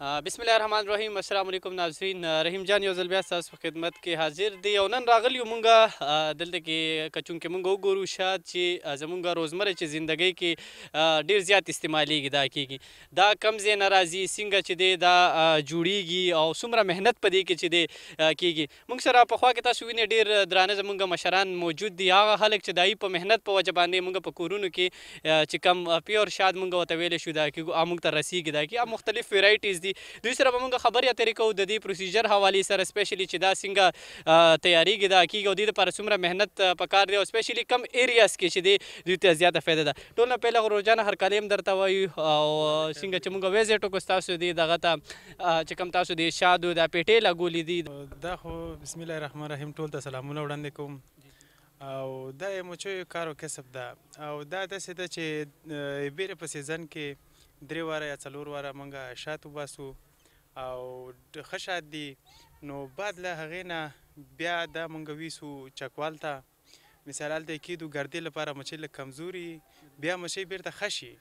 بسم الله الرحمن الرحیم السلام علیکم ناظرین رحیم جان یو ځل بیا ستاسو خدمت کې حاضر دی او نن راغلی مونږه دلته کې کچون کې مونږ وګورو شاد چې زمونږه روزمره چې زندګۍ کې ډیر زیات استعمالیږي دا کیږي دا کم ځای ناراضي څنګه چې دی دا جوړیږي او څومره مهنت پدې کې چې دی کیږي مونږ سره په خوا کې تاسو وینئ ډیر درانه زمونږه مشران موجود دي هغه خلک چې دای په مهنت په وجه باندې مونږ په کورونو کې چې کم پیور شاد مونږ وتویل شو دا کې مونږ ته رسیږي دا کې مختلف ویرایټیز دي دوی سره به موږ خبرې اترې کوو د دې پروسیجر حوالې سره سپیشلی چې دا څنګه تیاریږي دا کیږي او د دې لپاره څومره مهنت پکار دی او سپیشلی کم ایریاز کې چې دی دوی ته زیاته فایده ده ټول نه پیله روزانه هر کلیم درته وایو او څنګه چې موږ ویزټ کو تاسو دی دغه ته چې کم تاسو دی شادو د پیټې لګولې دي دا خو بسم الله الرحمن الرحیم ټول ته سلامونه وړاندې کوم او دا مو چې کارو کسب ده او دا داسې ده چې بیره په سیزن کې درې واره یا څلور واره مونږه شات وباسو او ښه شات دي نو بعد له هغې نه بیا دا مونږ ویسو چکوال ته مثال هلته کېدو ګردې لپاره مچۍ لږ کمزوري بیا مچۍ بیرته ښه شي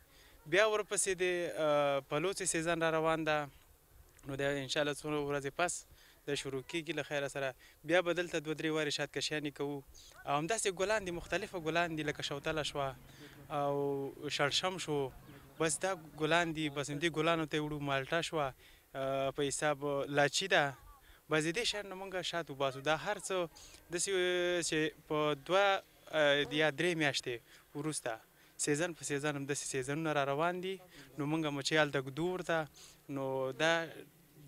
بیا ورپسې د پلوڅې سیزن را روان ده نو دا انشاءالله څو ورځې پس د شروع کیږي له خیره سره بیا بدل ته دوه درې وارې شات کشانې کوو او همداسې ګلان دي مختلفه ګلان دي لکه شوتله شوه او شړشم شو بس دا ګلان دي بس دې ګلانو ته وړو مالټا شو په حساب لاچی ده بس دې شهر نه مونږه شاتو باسو دا هر څه داسې چې په دوه یا درې میاشتې وروسته سیزن په سیزن هم داسې سیزنونه را روان دي نو مونږ مچیال د ګدور ته نو دا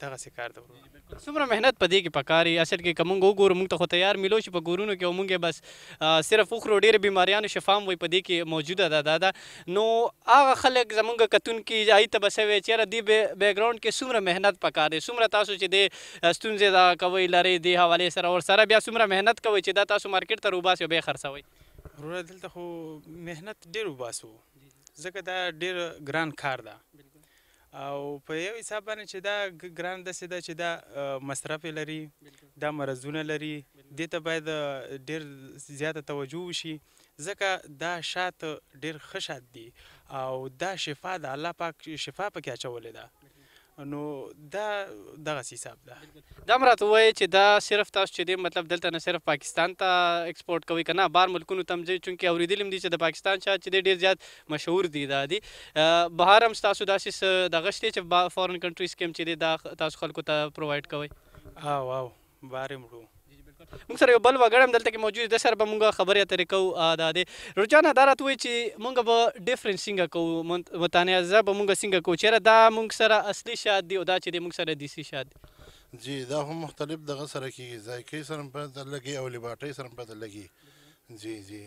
دغه سي کار دی څومره مهنت پدې کې پکاري اصل کې کوم وګورو موږ ته خو تیار ملو شي په ګورونو کې موږ بس صرف خو ډېر بیماریانو شفام وي پدې کې موجوده ده دا, دا, دا نو هغه خلک زمونږ کتون کې آی ته بس وي چیرې دی بیکګراوند کې څومره مهنت پکاري څومره تاسو چې د ستونزې دا کوي لري دی حواله سره ور سره بیا څومره مهنت کوي چې دا تاسو مارکیټ ته روباسي به خرڅوي ورور دلته خو مهنت ډېر وباسو ځکه دا ډېر ګران کار ده او په یو حساب باندې چې دا ګران داسې ده چې دا مصرف لري دا مرزونه لري دې ته باید ډیر زیاته توجه وشي ځکه دا شات ډیر ښه شات دی او دا شفا د الله پاک شفا پکې اچولې ده نو دا دغه حساب ده دا مراته وای چې دا صرف تاسو چې دی مطلب دلته نه صرف پاکستان ته ایکسپورت کوي کنه بار ملکونو تم ځي چونکی اوریدلم دي چې د پاکستان شاه چې ډیر زیات مشهور دي دا دي بهر هم تاسو داسې د غشتي چې فورن کنټریز کې هم چې دا تاسو خلکو ته پرووایډ کوي او واو بارم وړو موږ سره یو بل وګړم دلته کې موجود د سر به موږ خبرې اترې کوو دا د رجانه دا راته وي چې موږ به ډیفرنس څنګه کوو متانه زه به موږ څنګه کوو چیرې دا موږ سره اصلي شاد دی او دا چې موږ سره دیسی شاد دی جی دا هم مختلف دغه سره کیږي ذایقې سره په لګي او لباټې سره په لګي جی جی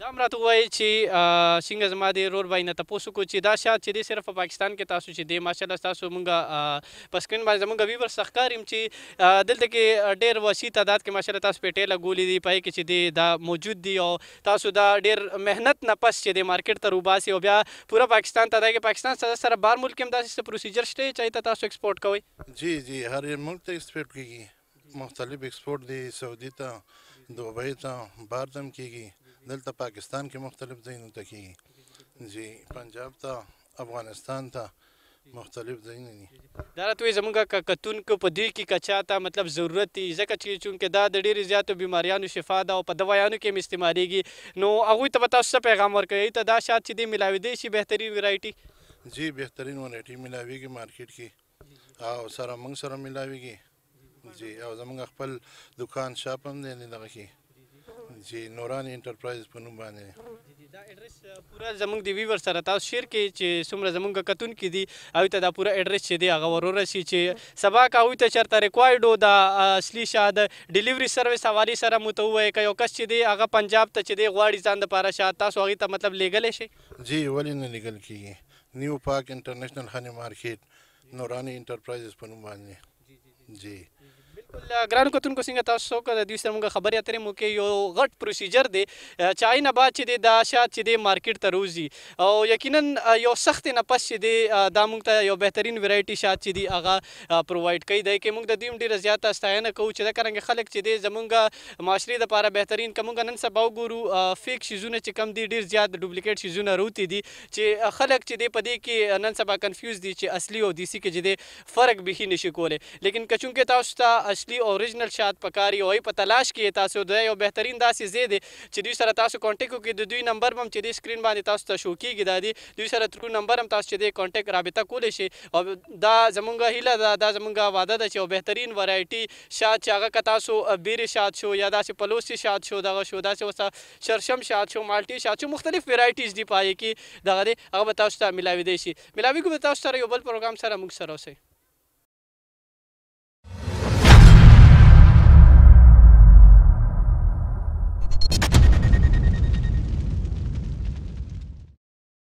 دا مراته وای چې څنګه زما دی رور بای نه تاسو کو چې دا شاد چې دی صرف په پاکستان کې تاسو چې دی ماشاالله تاسو مونږه په سکرین باندې مونږه ویور سخکاریم چې دلته کې ډېر وسی تعداد کې ماشاالله تاسو پیټې لګولې دی پای کې چې دی دا موجود دی او تاسو دا ډېر مهنت نه پس چې دی مارکیټ ته روباسي او بیا پورا پاکستان ته دا کې پاکستان سره سره بار ملک کې هم دا پروسیجر شته چې تاسو ایکسپورت کوئ جی جی هر ملک ته ایکسپورت کیږي مختلف اکسپورت دی سعودي ته دوبۍ ته بهر ته هم کېږي دلته پاکستان کې مختلف ځایونو ته کېږي جی پنجاب ته افغانستان ته مختلف ځایونه دي دا راته وایي زموږ کتونکو په دې کې که چا ته مطلب ضرورت دی ځکه چې چونکې دا د ډېرو زیاتو بیماریانو شفا ده او په دوایانو کې هم استعمالیږي نو هغوی ته به تاسو څه پیغام ورکوئ ته دا شات چې دی ملاوېدی شي بهترین ویرایټي جی بهترین ونیټي ملاویږي مارکیټ کې او سره موږ سره ملاویږي جی او زمونږ خپل دکان شاپ هم دی دغه کې جی نوران انټرپرایز په نوم باندې دا اډرس پورا زمونږ دی ویور سره تاسو شیر کې چې څومره زمونږ کتون کې دي او ته دا پورا اډرس چې دی هغه ورور شي چې سبا کا وي ته چرته ریکوایرډ دا اصلي شاد ډیلیوري سرویس حوالی سره متو وای ک یو کس چې دی هغه پنجاب ته چې دی غواړي ځان د پاره شاد تاسو هغه ته مطلب لګل شي جی ولې نه لګل کیږي نیو پاک انټرنیشنل هني مارکیټ نورانی انټرپرایزز په نوم باندې جی ګران کوتونکو څنګه تاسو څوک د دوی سره موږ خبرې اترې مو کې یو غټ پروسیجر دی چای نه بعد چې دی دا شات چې دی مارکیټ ته روزي او یقینا یو سخت نه پس چې دی دا موږ ته یو بهترین ویرایټي شات چې دی هغه پروواید کوي دی کې موږ د دې ډیره زیاته ستاینه کوو چې دا څنګه خلک چې دی زمونږ معاشري لپاره بهترین کومګ نن سبا وګورو فیک شیزونه چې کم دی ډیر زیات ډوپلیکیټ شیزونه روتي دي چې خلک چې دی په دې کې نن سبا کنفیوز دي چې اصلي او دیسی کې چې دی فرق به هیڅ نشي کوله لیکن کچونکه تاسو ته اصلي اوریجنل شات پکاري او په تلاش کې تاسو د یو بهترین داسې زی دی چې دوی سره تاسو کانټیکټ وکړي د دوی نمبر هم چې دی سکرین باندې تاسو ته شو کیږي دا دی دوی سره تر نمبر هم تاسو چې دی کانټیکټ رابطه کولی شي او دا زمونږه هیله ده دا زمونږه وعده ده چې یو بهترین ورایټي شات چې هغه تاسو بیر شات شو یا داسې پلوسي شات شو دغه شو داسې وسه شرشم شات شو مالټي شات شو مختلف ورایټیز دی پای کې دغه دی هغه تاسو ته ملاوي دی شي ملاوي کو تاسو سره یو بل پروګرام سره موږ سره اوسئ